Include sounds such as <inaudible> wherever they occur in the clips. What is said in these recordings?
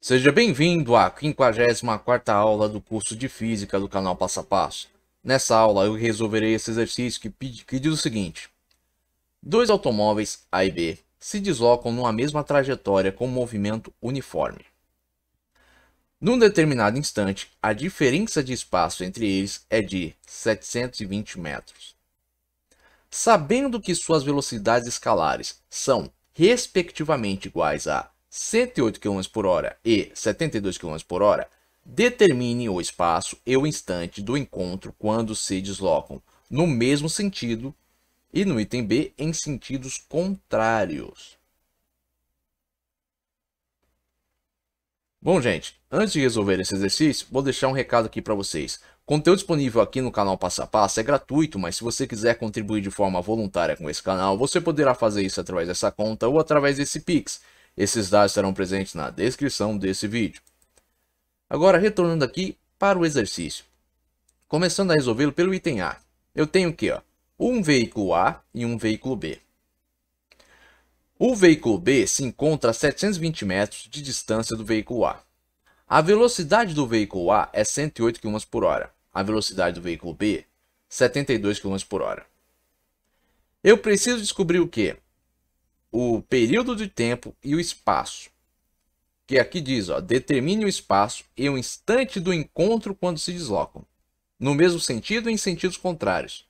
Seja bem-vindo à 54 aula do curso de Física do canal Passo a Passo. Nessa aula eu resolverei esse exercício que, que diz o seguinte. Dois automóveis A e B se deslocam numa mesma trajetória com movimento uniforme. Num determinado instante, a diferença de espaço entre eles é de 720 metros. Sabendo que suas velocidades escalares são, respectivamente, iguais a 108 km por hora e 72 km por hora, determine o espaço e o instante do encontro quando se deslocam no mesmo sentido e no item B em sentidos contrários. Bom, gente, antes de resolver esse exercício, vou deixar um recado aqui para vocês. conteúdo disponível aqui no canal Passo a Passo é gratuito, mas se você quiser contribuir de forma voluntária com esse canal, você poderá fazer isso através dessa conta ou através desse Pix. Esses dados estarão presentes na descrição desse vídeo. Agora, retornando aqui para o exercício. Começando a resolvê-lo pelo item A. Eu tenho que ó, um veículo A e um veículo B. O veículo B se encontra a 720 metros de distância do veículo A. A velocidade do veículo A é 108 km por hora. A velocidade do veículo B, 72 km por hora. Eu preciso descobrir o que? o período de tempo e o espaço. Que aqui diz, ó, determine o espaço e o instante do encontro quando se deslocam. No mesmo sentido e em sentidos contrários.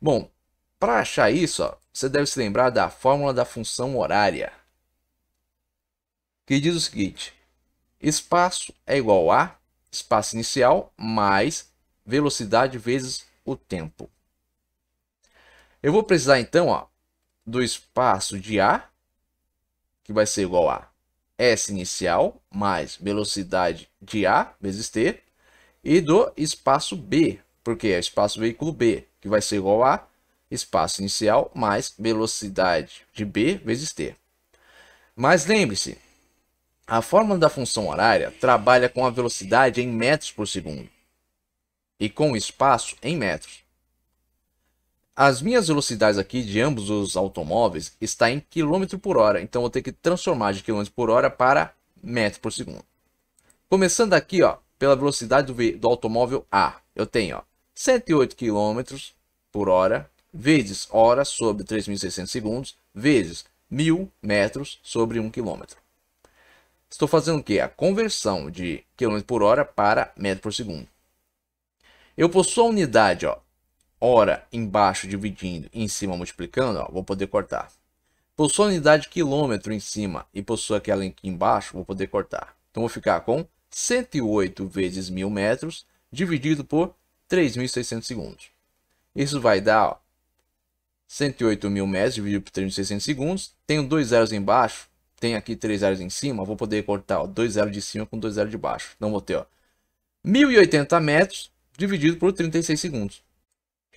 Bom, para achar isso, ó, você deve se lembrar da fórmula da função horária. Que diz o seguinte. Espaço é igual a espaço inicial mais velocidade vezes o tempo. Eu vou precisar então ó, do espaço de A, que vai ser igual a S inicial mais velocidade de A vezes T, e do espaço B, porque é espaço veículo B, que vai ser igual a espaço inicial mais velocidade de B vezes T. Mas lembre-se, a fórmula da função horária trabalha com a velocidade em metros por segundo e com o espaço em metros. As minhas velocidades aqui de ambos os automóveis está em quilômetro por hora, então vou ter que transformar de quilômetro por hora para metro por segundo. Começando aqui, ó, pela velocidade do, do automóvel A, eu tenho ó, 108 km por hora vezes hora sobre 3.600 segundos vezes 1.000 metros sobre 1 km. Estou fazendo o que? A conversão de quilômetro por hora para metro por segundo. Eu possuo a unidade ó, hora embaixo dividindo e em cima multiplicando, ó, vou poder cortar. Possui a unidade quilômetro em cima e possui aquela aqui embaixo, vou poder cortar. Então vou ficar com 108 vezes 1.000 metros dividido por 3.600 segundos. Isso vai dar 108.000 mil metros dividido por 3.600 segundos. Tenho dois zeros embaixo, tenho aqui três zeros em cima. Vou poder cortar ó, dois zeros de cima com dois zeros de baixo. Então vou ter ó, 1.080 metros dividido por 36 segundos.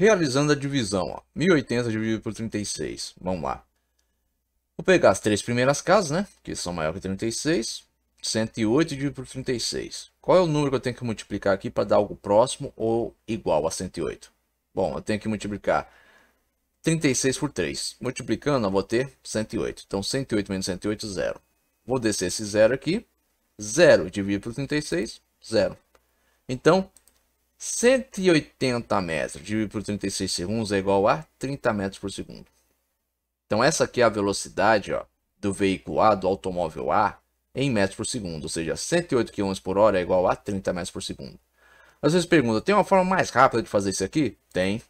Realizando a divisão, ó, 1080 dividido por 36, vamos lá. Vou pegar as três primeiras casas, né, que são maior que 36, 108 dividido por 36. Qual é o número que eu tenho que multiplicar aqui para dar algo próximo ou igual a 108? Bom, eu tenho que multiplicar 36 por 3. Multiplicando, eu vou ter 108. Então, 108 menos 108, zero. Vou descer esse zero aqui. Zero dividido por 36, zero. Então, 180 metros dividido por 36 segundos é igual a 30 metros por segundo. Então essa aqui é a velocidade ó, do veículo A, do automóvel A, em metros por segundo. Ou seja, 108 km por hora é igual a 30 metros por segundo. Às vezes pergunta, tem uma forma mais rápida de fazer isso aqui? Tem.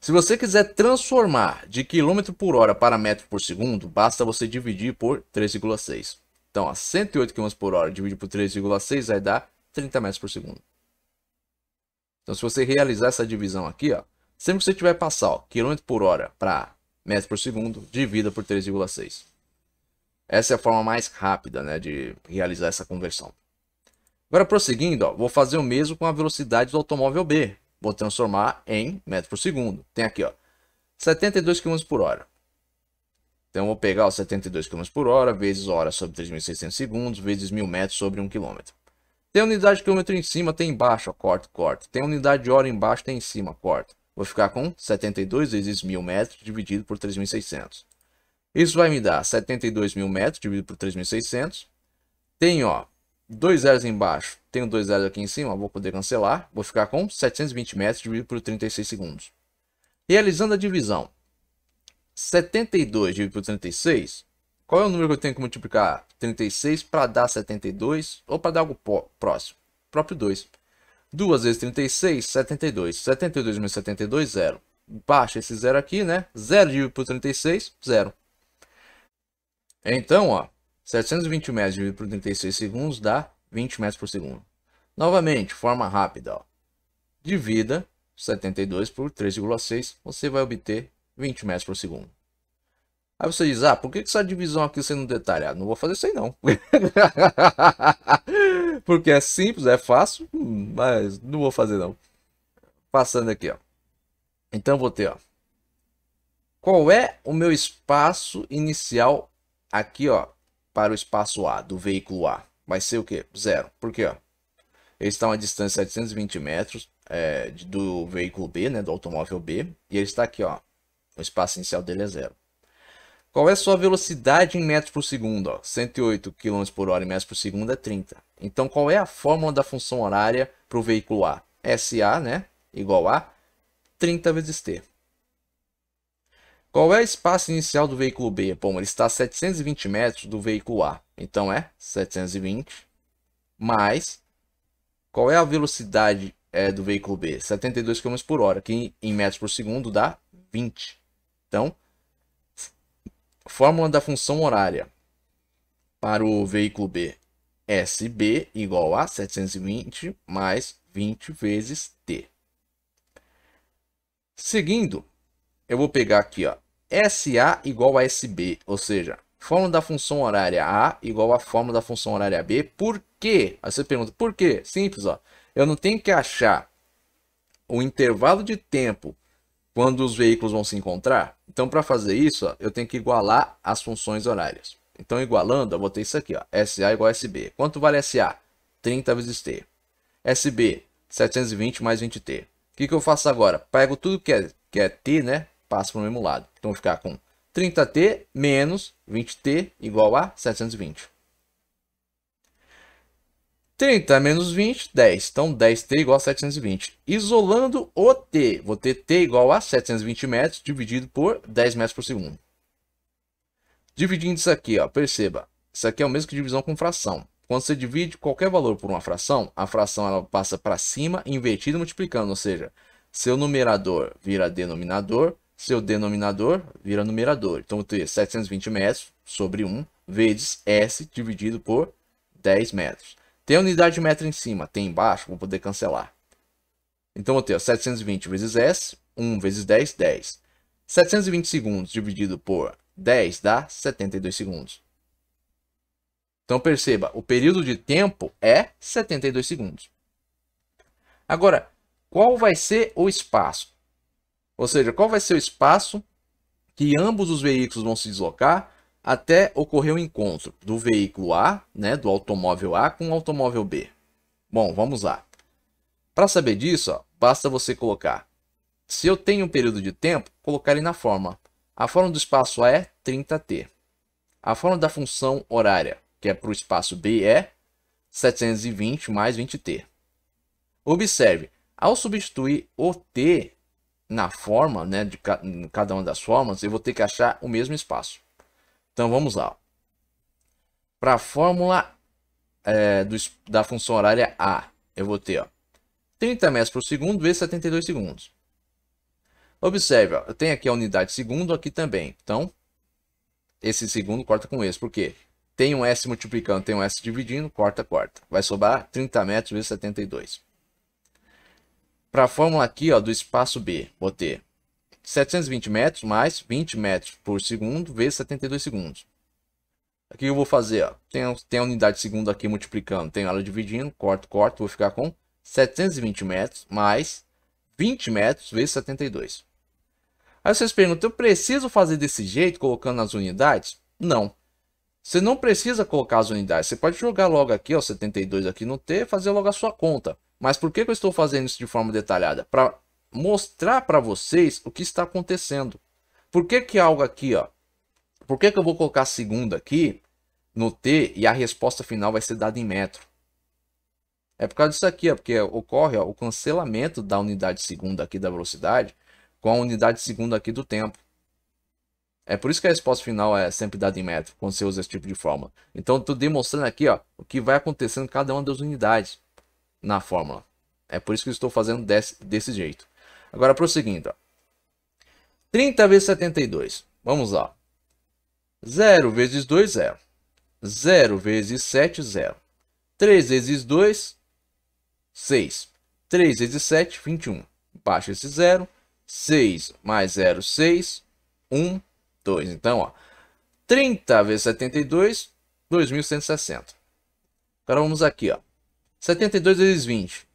Se você quiser transformar de quilômetro por hora para metro por segundo, basta você dividir por 3,6. Então, ó, 108 km por hora dividido por 3,6 vai dar 30 metros por segundo. Então, se você realizar essa divisão aqui, ó, sempre que você tiver passar ó, quilômetro por hora para metro por segundo, divida por 3,6. Essa é a forma mais rápida né, de realizar essa conversão. Agora, prosseguindo, ó, vou fazer o mesmo com a velocidade do automóvel B. Vou transformar em metro por segundo. Tem aqui, ó, 72 km por hora. Então, vou pegar ó, 72 km por hora, vezes hora sobre 3.600 segundos, vezes 1.000 metros sobre 1 km. Tem unidade de quilômetro em cima, tem embaixo, ó, corto, corta. Tem unidade de hora embaixo, tem em cima, corto. Vou ficar com 72 vezes 1.000 metros dividido por 3.600. Isso vai me dar 72.000 mil metros dividido por 3.600. Tem, ó, dois zeros embaixo. Tenho dois zeros aqui em cima, vou poder cancelar. Vou ficar com 720 metros dividido por 36 segundos. Realizando a divisão. 72 dividido por 36 qual é o número que eu tenho que multiplicar 36 para dar 72 ou para dar algo próximo? Próprio 2. 2 vezes 36, 72. 72 menos 72, 0. Baixa esse 0 aqui, né? 0 dividido por 36, 0. Então, ó, 720 metros dividido por 36 segundos dá 20 metros por segundo. Novamente, forma rápida, ó. Divida 72 por 3,6, você vai obter 20 metros por segundo. Aí você diz, ah, por que essa divisão aqui sendo detalhada? não vou fazer isso aí não. <laughs> Porque é simples, é fácil, mas não vou fazer não. Passando aqui, ó. Então vou ter, ó. Qual é o meu espaço inicial aqui, ó, para o espaço A, do veículo A? Vai ser o quê? Zero. Por quê, ó? Ele está a uma distância de 720 metros é, do veículo B, né, do automóvel B, e ele está aqui, ó. O espaço inicial dele é zero. Qual é a sua velocidade em metros por segundo? Ó, 108 km por hora em metros por segundo é 30. Então, qual é a fórmula da função horária para o veículo A? SA, né? Igual a 30 vezes T. Qual é o espaço inicial do veículo B? Bom, ele está a 720 metros do veículo A. Então, é 720 mais... Qual é a velocidade é, do veículo B? 72 km por hora, que em metros por segundo dá 20. Então, Fórmula da função horária para o veículo B. É SB igual a 720 mais 20 vezes T. Seguindo, eu vou pegar aqui, ó, SA igual a SB, ou seja, fórmula da função horária A igual a fórmula da função horária B. Por quê? Aí você pergunta, por quê? Simples, ó. Eu não tenho que achar o intervalo de tempo quando os veículos vão se encontrar? Então, para fazer isso, ó, eu tenho que igualar as funções horárias. Então, igualando, eu vou ter isso aqui, ó, SA igual a SB. Quanto vale SA? 30 vezes T. SB, 720 mais 20T. O que, que eu faço agora? Pego tudo que é, que é T, né? Passo para o mesmo lado. Então, vou ficar com 30T menos 20T igual a 720. 30 menos 20, 10. Então, 10t igual a 720. Isolando o t, vou ter t igual a 720 metros dividido por 10 metros por segundo. Dividindo isso aqui, ó, perceba, isso aqui é o mesmo que divisão com fração. Quando você divide qualquer valor por uma fração, a fração ela passa para cima, invertida multiplicando, ou seja, seu numerador vira denominador, seu denominador vira numerador. Então, eu tenho 720 metros sobre 1 vezes s dividido por 10 metros. Tem a unidade de metro em cima, tem embaixo, vou poder cancelar. Então eu tenho 720 vezes S, 1 vezes 10, 10. 720 segundos dividido por 10 dá 72 segundos. Então perceba, o período de tempo é 72 segundos. Agora, qual vai ser o espaço? Ou seja, qual vai ser o espaço que ambos os veículos vão se deslocar até ocorrer o encontro do veículo A, né, do automóvel A com o automóvel B. Bom, vamos lá. Para saber disso, ó, basta você colocar. Se eu tenho um período de tempo, colocar ele na forma. A forma do espaço A é 30t. A forma da função horária, que é para o espaço B, é 720 mais 20t. Observe, ao substituir o t na forma, né, de ca cada uma das formas, eu vou ter que achar o mesmo espaço. Então vamos lá. Para a fórmula é, do, da função horária A, eu vou ter ó, 30 metros por segundo vezes 72 segundos. Observe, ó, eu tenho aqui a unidade segundo aqui também. Então, esse segundo corta com esse. Por quê? Tem um S multiplicando, tem um S dividindo, corta, corta. Vai sobrar 30 metros vezes 72. Para a fórmula aqui ó, do espaço B, vou ter 720 metros mais 20 metros por segundo vezes 72 segundos. Aqui eu vou fazer, ó, tem, tem a unidade de segundo aqui multiplicando, tenho ela dividindo, corto, corto, vou ficar com 720 metros mais 20 metros vezes 72. Aí vocês perguntam, eu preciso fazer desse jeito, colocando as unidades? Não. Você não precisa colocar as unidades, você pode jogar logo aqui, ó, 72 aqui no T, fazer logo a sua conta. Mas por que, que eu estou fazendo isso de forma detalhada? Para mostrar para vocês o que está acontecendo. Por que que algo aqui, ó? Por que que eu vou colocar segunda aqui no T e a resposta final vai ser dada em metro? É por causa disso aqui, ó, porque ocorre ó, o cancelamento da unidade segunda aqui da velocidade com a unidade segunda aqui do tempo. É por isso que a resposta final é sempre dada em metro, quando você usa esse tipo de fórmula. Então, estou demonstrando aqui ó, o que vai acontecendo em cada uma das unidades na fórmula. É por isso que estou fazendo desse, desse jeito. Agora prosseguindo. Ó. 30 vezes 72. Vamos lá. 0 vezes 2, 0. 0 vezes 7, 0. 3 vezes 2, 6. 3 vezes 7, 21. Baixa esse 0. 6 mais 0, 6. 1, 2. Então, ó, 30 vezes 72, 2160. Agora vamos aqui, ó. 72 vezes 20.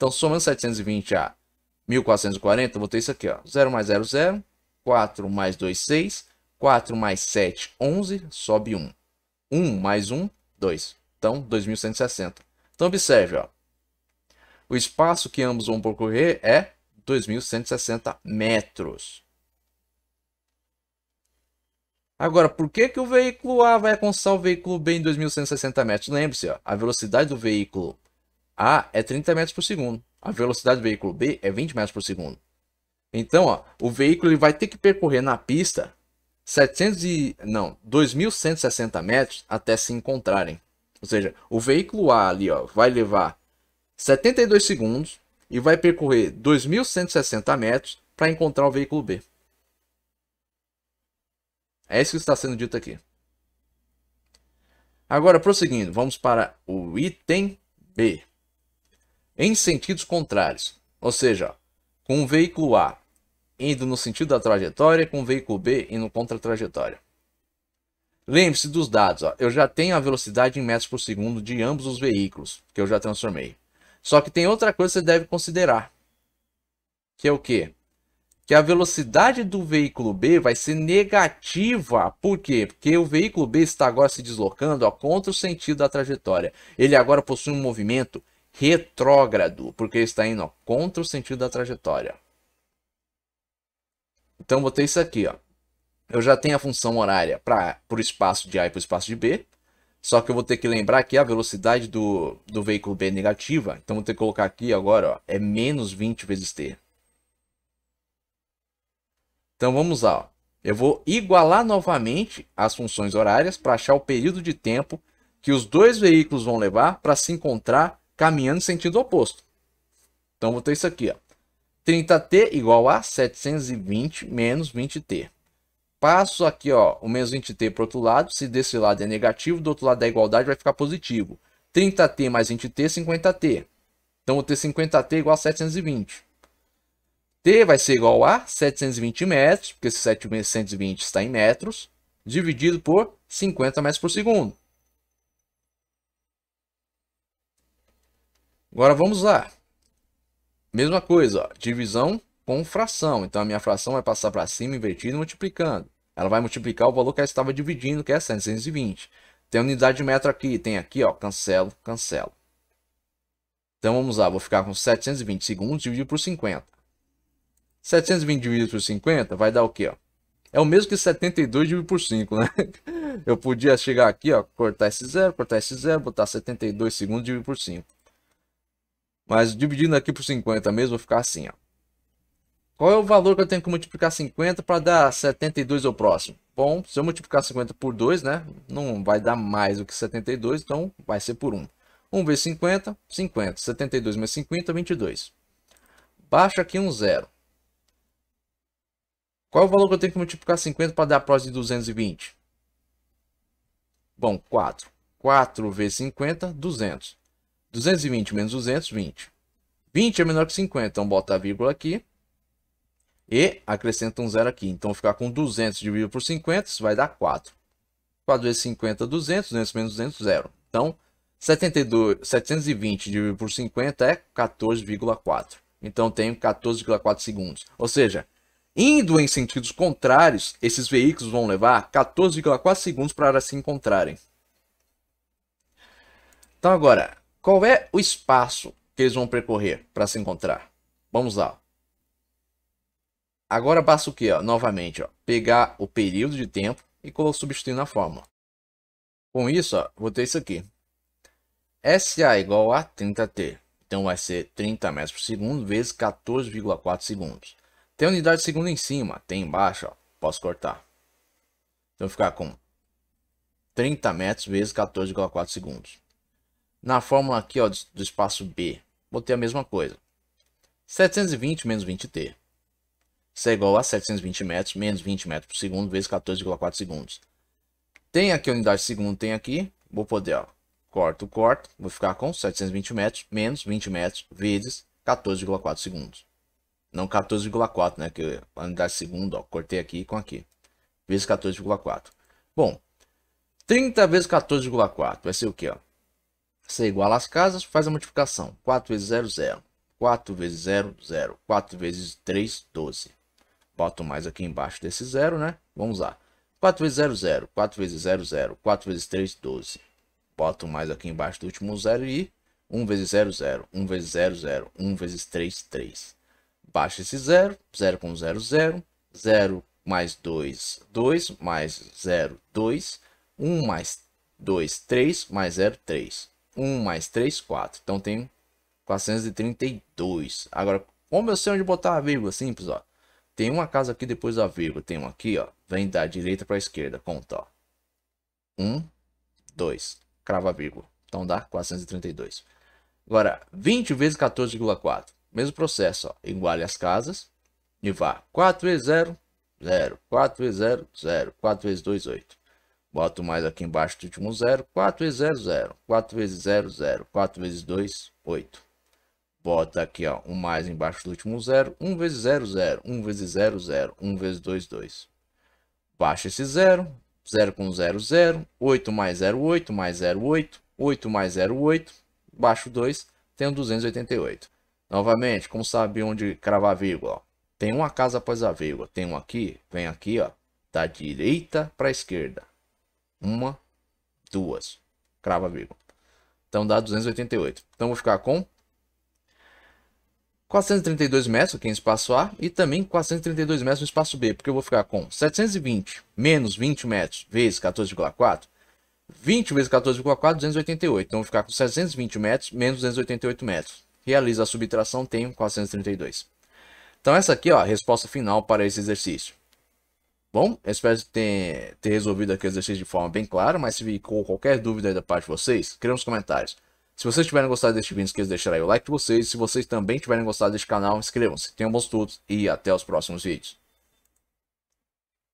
Então, somando 720 a 1440, eu vou ter isso aqui, ó. 0 mais 0, 0. 4 mais 2, 6. 4 mais 7, 11. Sobe 1. 1 mais 1, 2. Então, 2160. Então, observe, ó. O espaço que ambos vão percorrer é 2160 metros. Agora, por que, que o veículo A vai alcançar o veículo B em 2160 metros? Lembre-se, a velocidade do veículo a é 30 metros por segundo. A velocidade do veículo B é 20 metros por segundo. Então, ó, o veículo ele vai ter que percorrer na pista 700 e, não, 2160 metros até se encontrarem. Ou seja, o veículo A ali, ó, vai levar 72 segundos e vai percorrer 2160 metros para encontrar o veículo B. É isso que está sendo dito aqui. Agora, prosseguindo, vamos para o item B em sentidos contrários. Ou seja, com o veículo A indo no sentido da trajetória, com o veículo B indo contra a trajetória. Lembre-se dos dados, ó. eu já tenho a velocidade em metros por segundo de ambos os veículos, que eu já transformei. Só que tem outra coisa que você deve considerar, que é o quê? Que a velocidade do veículo B vai ser negativa, por quê? Porque o veículo B está agora se deslocando ó, contra o sentido da trajetória. Ele agora possui um movimento retrógrado, porque está indo ó, contra o sentido da trajetória. Então, botei isso aqui. Ó. Eu já tenho a função horária para o espaço de A e para o espaço de B. Só que eu vou ter que lembrar que a velocidade do, do veículo B é negativa. Então, vou ter que colocar aqui agora, ó, é menos 20 vezes T. Então, vamos lá. Ó. Eu vou igualar novamente as funções horárias para achar o período de tempo que os dois veículos vão levar para se encontrar caminhando no sentido oposto. Então vou ter isso aqui, ó. 30t igual a 720 menos 20t. Passo aqui ó, o menos 20t para o outro lado. Se desse lado é negativo, do outro lado da igualdade vai ficar positivo. 30t mais 20t, 50t. Então vou ter 50t igual a 720. t vai ser igual a 720 metros, porque esse 720 está em metros, dividido por 50 metros por segundo. Agora vamos lá. Mesma coisa, ó, divisão com fração. Então a minha fração vai passar para cima, invertida e multiplicando. Ela vai multiplicar o valor que ela estava dividindo, que é 720. Tem unidade de metro aqui, tem aqui, ó, cancelo, cancelo. Então vamos lá, vou ficar com 720 segundos dividido por 50. 720 dividido por 50 vai dar o quê, ó? É o mesmo que 72 dividido por 5, né? <laughs> Eu podia chegar aqui, ó, cortar esse zero, cortar esse zero, botar 72 segundos dividido por 5. Mas dividindo aqui por 50 mesmo, vai ficar assim, ó. Qual é o valor que eu tenho que multiplicar 50 para dar 72 ao próximo? Bom, se eu multiplicar 50 por 2, né? Não vai dar mais do que 72, então vai ser por 1. 1 vezes 50, 50. 72 mais 50, 22. Baixa aqui um zero. Qual é o valor que eu tenho que multiplicar 50 para dar a próxima de 220? Bom, 4. 4 vezes 50, 200. 220 menos 200, 20. 20 é menor que 50, então bota a vírgula aqui. E acrescenta um zero aqui. Então, ficar com 200 dividido por 50, isso vai dar 4. 4 vezes 50, 200. 200 menos 200, zero. Então, 72, 720 dividido por 50 é 14,4. Então, tenho 14,4 segundos. Ou seja, indo em sentidos contrários, esses veículos vão levar 14,4 segundos para se encontrarem. Então, agora, qual é o espaço que eles vão percorrer para se encontrar? Vamos lá. Agora basta o que? Novamente, ó, pegar o período de tempo e substituir na fórmula. Com isso, ó, vou ter isso aqui. SA igual a 30T. Então vai ser 30 metros por segundo vezes 14,4 segundos. Tem unidade de segundo em cima, tem embaixo, ó, posso cortar. Então ficar com 30 metros vezes 14,4 segundos. Na fórmula aqui ó, do espaço B, botei a mesma coisa. 720 menos 20t. Isso é igual a 720 metros menos 20 metros por segundo vezes 14,4 segundos. Tem aqui a unidade de segundo, tem aqui. Vou poder, ó, corto, corto. Vou ficar com 720 metros menos 20 metros vezes 14,4 segundos. Não 14,4, né? Que a unidade de segundo, ó, cortei aqui com aqui. Vezes 14,4. Bom, 30 vezes 14,4 vai ser o quê ó? C igual as casas, faz a multiplicação. 4 vezes 0, 0. 4 vezes 0, 0. 4 vezes 3, 12. Boto mais aqui embaixo desse 0, né? Vamos lá. 4 vezes 0, 0. 4 vezes 0, 0. 4 vezes 3, 12. Boto mais aqui embaixo do último 0 e 1 vezes 0, 0. 1 vezes 0, 0. 1 vezes 3, 3. Baixa esse 0. 0 com 0, 0. 0 mais 2, 2. Mais 0, 2. 1 mais 2, 3. Mais 0, 3. 1 mais 3, 4. Então tem 432. Agora, como eu sei onde botar a vírgula? Simples, ó. Tem uma casa aqui depois da vírgula. Tem uma aqui, ó. Vem da direita para a esquerda. Conta, ó. 1, 2. Crava a vírgula. Então dá 432. Agora, 20 vezes 14,4. Mesmo processo, ó. Iguale as casas. E vá 4 vezes 0, 0. 4 vezes 0, 0. 4 vezes 2, 8. Boto mais aqui embaixo do último zero. 4 vezes 0, 0. 4 vezes 0, 0. 4 vezes 2, 8. Bota aqui, ó, um mais embaixo do último zero. 1 vezes 0, 0. 1 vezes 0, 0. 1 vezes 2, 2. Baixa esse zero. 0 com 0, 0. 8 mais 0, 8. Mais 0, 8. 8 mais 0, 8. Baixo 2. Tenho 288. Novamente, como sabe onde cravar a vírgula? Tem uma casa após a vírgula. Tem um aqui, vem aqui, ó. Da direita para a esquerda. Uma, duas. Crava a vírgula. Então dá 288. Então vou ficar com 432 metros aqui é em espaço A e também 432 metros no espaço B, porque eu vou ficar com 720 menos 20 metros vezes 14,4, 20 vezes 14,4, 288. Então vou ficar com 720 metros menos 288 metros. Realiza a subtração, tenho 432. Então essa aqui ó, é a resposta final para esse exercício. Bom, espero ter, ter resolvido aqui o exercício de forma bem clara, mas se ficou qualquer dúvida da parte de vocês, crie nos comentários. Se vocês tiverem gostado deste vídeo, esqueça de deixar aí o like de vocês. Se vocês também tiverem gostado deste canal, inscrevam-se. Tenham bons estudos e até os próximos vídeos.